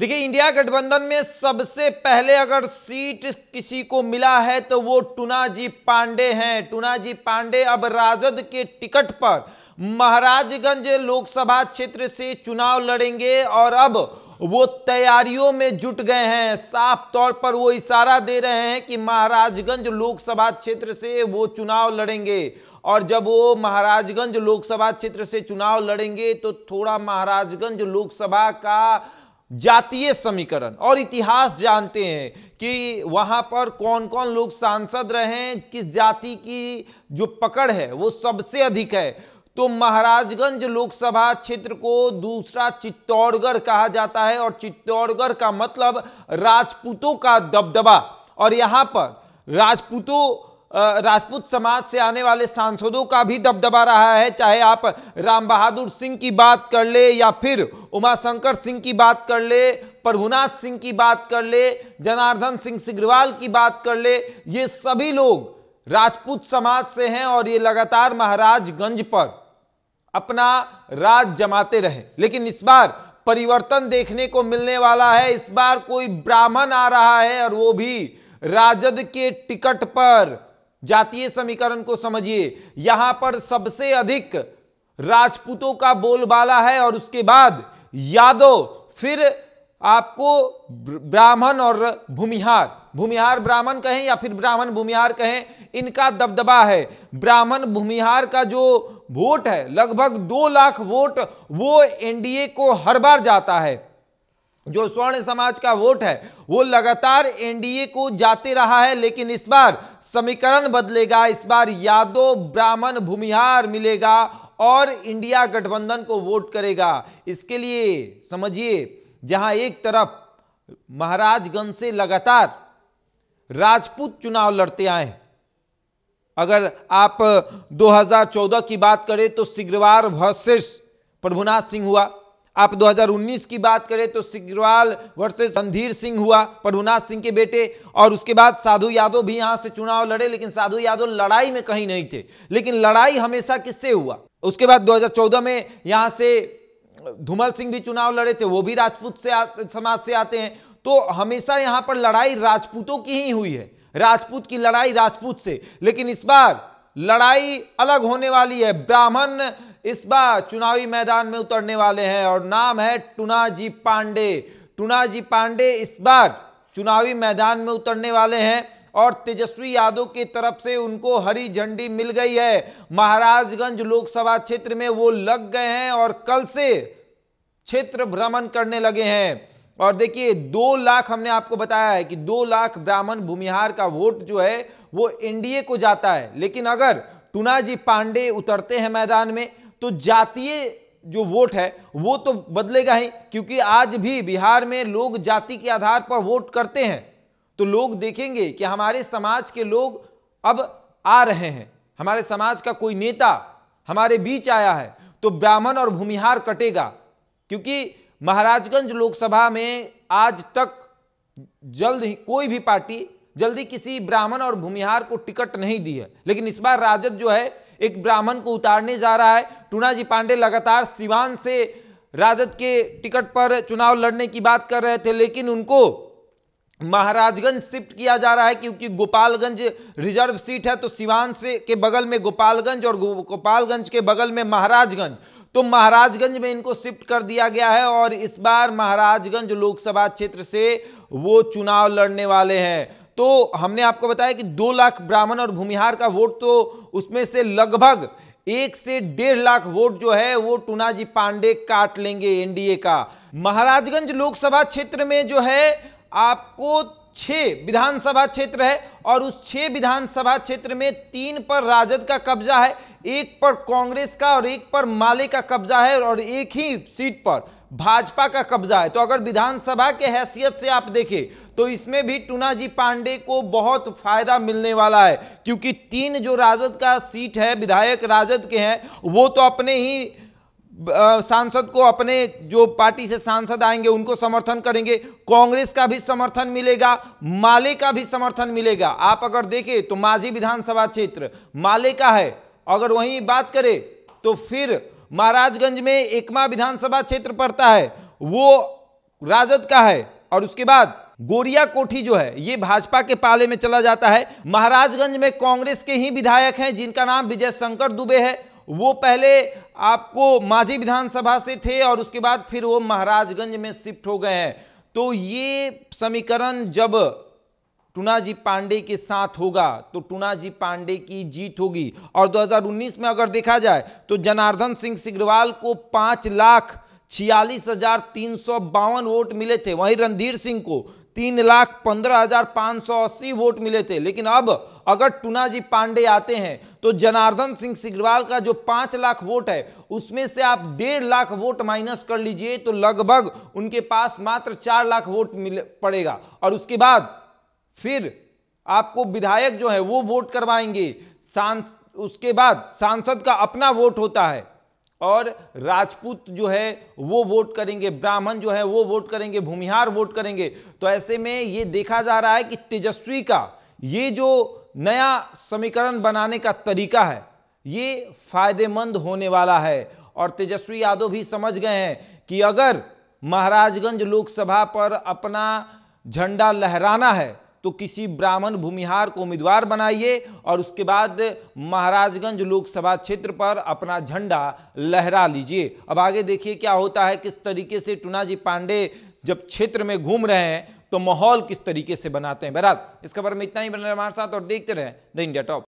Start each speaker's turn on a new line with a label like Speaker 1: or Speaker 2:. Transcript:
Speaker 1: देखिए इंडिया गठबंधन में सबसे पहले अगर सीट किसी को मिला है तो वो टुना जी पांडे हैं टुना जी पांडे अब राजद के टिकट पर महाराजगंज लोकसभा क्षेत्र से चुनाव लड़ेंगे और अब वो तैयारियों में जुट गए हैं साफ तौर पर वो इशारा दे रहे हैं कि महाराजगंज लोकसभा क्षेत्र से वो चुनाव लड़ेंगे और जब वो महाराजगंज लोकसभा क्षेत्र से चुनाव लड़ेंगे तो थोड़ा महाराजगंज लोकसभा का जातीय समीकरण और इतिहास जानते हैं कि वहाँ पर कौन कौन लोग सांसद रहे हैं किस जाति की जो पकड़ है वो सबसे अधिक है तो महाराजगंज लोकसभा क्षेत्र को दूसरा चित्तौड़गढ़ कहा जाता है और चित्तौड़गढ़ का मतलब राजपूतों का दबदबा और यहाँ पर राजपूतों राजपूत समाज से आने वाले सांसदों का भी दबदबा रहा है चाहे आप राम बहादुर सिंह की बात कर ले या फिर उमाशंकर सिंह की बात कर ले प्रभुनाथ सिंह की बात कर ले जनार्दन सिंह सिग्रवाल की बात कर ले ये सभी लोग राजपूत समाज से हैं और ये लगातार महाराजगंज पर अपना राज जमाते रहे लेकिन इस बार परिवर्तन देखने को मिलने वाला है इस बार कोई ब्राह्मण आ रहा है और वो भी राजद के टिकट पर जातीय समीकरण को समझिए यहां पर सबसे अधिक राजपूतों का बोलबाला है और उसके बाद यादव फिर आपको ब्राह्मण और भूमिहार भूमिहार ब्राह्मण कहें या फिर ब्राह्मण भूमिहार कहें इनका दबदबा है ब्राह्मण भूमिहार का जो वोट है लगभग दो लाख वोट वो एनडीए को हर बार जाता है जो स्वर्ण समाज का वोट है वो लगातार एनडीए को जाते रहा है लेकिन इस बार समीकरण बदलेगा इस बार यादव ब्राह्मण भूमिहार मिलेगा और इंडिया गठबंधन को वोट करेगा इसके लिए समझिए जहां एक तरफ महाराजगंज से लगातार राजपूत चुनाव लड़ते आए अगर आप 2014 की बात करें तो सिग्रवार वर्सेस प्रभुनाथ सिंह हुआ आप 2019 की बात करें तो सिग्रवाल वर्सेस संधीर सिंह हुआ प्रभुनाथ सिंह के बेटे और उसके बाद साधु यादव भी यहाँ से चुनाव लड़े लेकिन साधु यादव लड़ाई में कहीं नहीं थे लेकिन लड़ाई हमेशा किससे हुआ उसके बाद 2014 में यहाँ से धूमल सिंह भी चुनाव लड़े थे वो भी राजपूत से समाज से आते हैं तो हमेशा यहाँ पर लड़ाई राजपूतों की ही हुई है राजपूत की लड़ाई राजपूत से लेकिन इस बार लड़ाई अलग होने वाली है ब्राह्मण इस बार चुनावी मैदान में उतरने वाले हैं और नाम है टुना जी पांडे टुना जी पांडे इस बार चुनावी मैदान में उतरने वाले हैं और तेजस्वी यादव की तरफ से उनको हरी झंडी मिल गई है महाराजगंज लोकसभा क्षेत्र में वो लग गए हैं और कल से क्षेत्र भ्रमण करने लगे हैं और देखिए दो लाख हमने आपको बताया है कि दो लाख ब्राह्मण भूमिहार का वोट जो है वो एनडीए को जाता है लेकिन अगर टुना जी पांडे उतरते हैं मैदान में तो जातीय जो वोट है वो तो बदलेगा ही क्योंकि आज भी बिहार में लोग जाति के आधार पर वोट करते हैं तो लोग देखेंगे कि हमारे समाज के लोग अब आ रहे हैं हमारे समाज का कोई नेता हमारे बीच आया है तो ब्राह्मण और भूमिहार कटेगा क्योंकि महाराजगंज लोकसभा में आज तक जल्द ही कोई भी पार्टी जल्दी किसी ब्राह्मण और भूमिहार को टिकट नहीं दी है लेकिन इस बार राजद जो है एक ब्राह्मण को उतारने जा रहा है टूना जी पांडे लगातार सिवान से राजद के टिकट पर चुनाव लड़ने की बात कर रहे थे लेकिन उनको महाराजगंज शिफ्ट किया जा रहा है क्योंकि गोपालगंज रिजर्व सीट है तो सिवान से के बगल में गोपालगंज और गोपालगंज के बगल में महाराजगंज तो महाराजगंज में इनको शिफ्ट कर दिया गया है और इस बार महाराजगंज लोकसभा क्षेत्र से वो चुनाव लड़ने वाले हैं तो हमने आपको बताया कि दो लाख ब्राह्मण और भूमिहार का वोट तो उसमें से लगभग एक से डेढ़ लाख वोट जो है वो टूनाजी पांडे काट लेंगे एनडीए का महाराजगंज लोकसभा क्षेत्र में जो है आपको छे विधानसभा क्षेत्र है और उस छे विधानसभा क्षेत्र में तीन पर राजद का कब्जा है एक पर कांग्रेस का और एक पर माले का कब्जा है और एक ही सीट पर भाजपा का कब्जा है तो अगर विधानसभा के हैसियत से आप देखें तो इसमें भी टूना जी पांडे को बहुत फायदा मिलने वाला है क्योंकि तीन जो राजद का सीट है विधायक राजद के हैं वो तो अपने ही सांसद को अपने जो पार्टी से सांसद आएंगे उनको समर्थन करेंगे कांग्रेस का भी समर्थन मिलेगा माले का भी समर्थन मिलेगा आप अगर देखें तो माझी विधानसभा क्षेत्र माले का है अगर वहीं बात करें तो फिर महाराजगंज में एकमा विधानसभा क्षेत्र पड़ता है वो राजद का है और उसके बाद गोरिया कोठी जो है ये भाजपा के पाले में चला जाता है महाराजगंज में कांग्रेस के ही विधायक हैं जिनका नाम विजय शंकर दुबे है वो पहले आपको माझी विधानसभा से थे और उसके बाद फिर वो महाराजगंज में शिफ्ट हो गए हैं तो ये समीकरण जब टुनाजी पांडे के साथ होगा तो टुनाजी पांडे की जीत होगी और 2019 में अगर देखा जाए तो जनार्दन सिंह सिग्रवाल को पाँच लाख छियालीस हजार तीन सौ बावन वोट मिले थे वहीं रणधीर सिंह को तीन लाख पंद्रह हजार पाँच सौ अस्सी वोट मिले थे लेकिन अब अगर टुना जी पांडे आते हैं तो जनार्दन सिंह सिग्रवाल का जो पाँच लाख वोट है उसमें से आप डेढ़ लाख वोट माइनस कर लीजिए तो लगभग उनके पास मात्र चार लाख वोट मिले पड़ेगा और उसके बाद फिर आपको विधायक जो है वो वोट करवाएंगे सांस उसके बाद सांसद का अपना वोट होता है और राजपूत जो है वो वोट करेंगे ब्राह्मण जो है वो वोट करेंगे भूमिहार वोट करेंगे तो ऐसे में ये देखा जा रहा है कि तेजस्वी का ये जो नया समीकरण बनाने का तरीका है ये फायदेमंद होने वाला है और तेजस्वी यादव भी समझ गए हैं कि अगर महाराजगंज लोकसभा पर अपना झंडा लहराना है तो किसी ब्राह्मण भूमिहार को उम्मीदवार बनाइए और उसके बाद महाराजगंज लोकसभा क्षेत्र पर अपना झंडा लहरा लीजिए अब आगे देखिए क्या होता है किस तरीके से टुनाजी पांडे जब क्षेत्र में घूम रहे हैं तो माहौल किस तरीके से बनाते हैं बहरहाल इस खबर में इतना ही बना हमारे साथ और देखते रहें द इंडिया टॉप